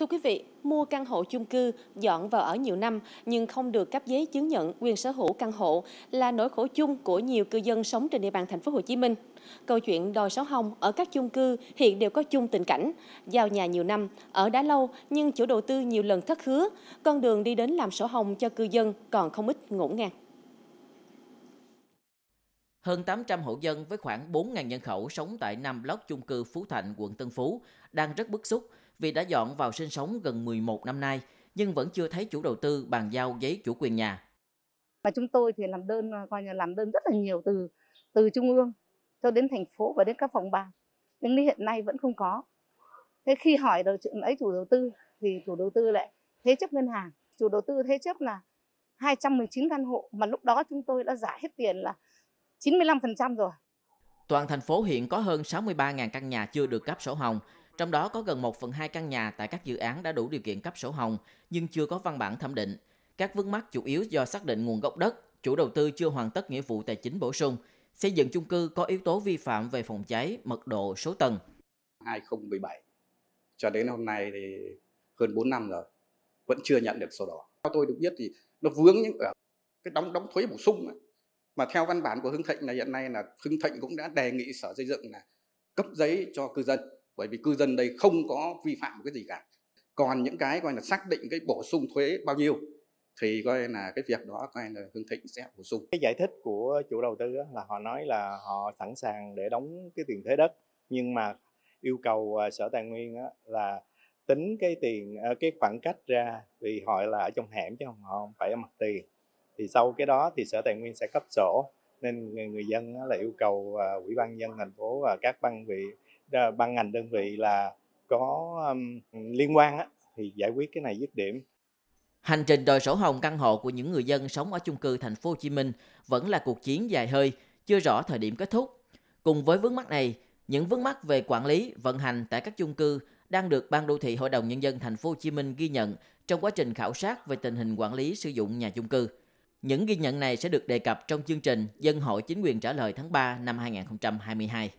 Thưa quý vị, mua căn hộ chung cư, dọn vào ở nhiều năm nhưng không được cấp giấy chứng nhận quyền sở hữu căn hộ là nỗi khổ chung của nhiều cư dân sống trên địa bàn thành phố Hồ Chí Minh. Câu chuyện đòi sổ hồng ở các chung cư hiện đều có chung tình cảnh, giao nhà nhiều năm, ở đã lâu nhưng chủ đầu tư nhiều lần thất hứa, con đường đi đến làm sổ hồng cho cư dân còn không ít ngổn ngang. Hơn 800 hộ dân với khoảng 4.000 nhân khẩu sống tại 5 Lóc chung cư Phú Thạnh, quận Tân Phú đang rất bức xúc vì đã dọn vào sinh sống gần 11 năm nay nhưng vẫn chưa thấy chủ đầu tư bàn giao giấy chủ quyền nhà. Và chúng tôi thì làm đơn à, coi như làm đơn rất là nhiều từ từ trung ương cho đến thành phố và đến các phòng ban nhưng đến hiện nay vẫn không có. Thế khi hỏi đầu chuyện ấy chủ đầu tư thì chủ đầu tư lại thế chấp ngân hàng, chủ đầu tư thế chấp là 219 căn hộ mà lúc đó chúng tôi đã giả hết tiền là 95% rồi. Toàn thành phố hiện có hơn 63.000 căn nhà chưa được cấp sổ hồng, trong đó có gần 1 phần 2 căn nhà tại các dự án đã đủ điều kiện cấp sổ hồng nhưng chưa có văn bản thẩm định. Các vướng mắc chủ yếu do xác định nguồn gốc đất, chủ đầu tư chưa hoàn tất nghĩa vụ tài chính bổ sung, xây dựng chung cư có yếu tố vi phạm về phòng cháy, mật độ, số tầng. 2017 cho đến hôm nay thì hơn 4 năm rồi vẫn chưa nhận được sổ đỏ. Theo tôi được biết thì nó vướng những ở cái đóng đóng thuế bổ sung ấy. mà theo văn bản của Hưng Thịnh là hiện nay là Hưng Thịnh cũng đã đề nghị Sở Xây dựng là cấp giấy cho cư dân bởi vì cư dân đây không có vi phạm cái gì cả còn những cái coi là xác định cái bổ sung thuế bao nhiêu thì coi là cái việc đó coi là hương Thịnh sẽ bổ sung. Cái giải thích của chủ đầu tư là họ nói là họ sẵn sàng để đóng cái tiền thuế đất nhưng mà yêu cầu à, Sở Tài nguyên là tính cái tiền à, cái khoảng cách ra vì họ là ở trong hẻm chứ không họ phải ở mặt tiền. Thì sau cái đó thì Sở Tài nguyên sẽ cấp sổ nên người, người dân là yêu cầu à, ủy ban nhân thành phố và các ban vị ban ngành đơn vị là có um, liên quan á, thì giải quyết cái này dứt điểm. Hành trình đòi sổ hồng căn hộ của những người dân sống ở chung cư thành phố Hồ Chí Minh vẫn là cuộc chiến dài hơi, chưa rõ thời điểm kết thúc. Cùng với vướng mắc này, những vướng mắc về quản lý, vận hành tại các chung cư đang được Ban đô thị Hội đồng nhân dân thành phố Hồ Chí Minh ghi nhận trong quá trình khảo sát về tình hình quản lý sử dụng nhà chung cư. Những ghi nhận này sẽ được đề cập trong chương trình Dân hội chính quyền trả lời tháng 3 năm 2022.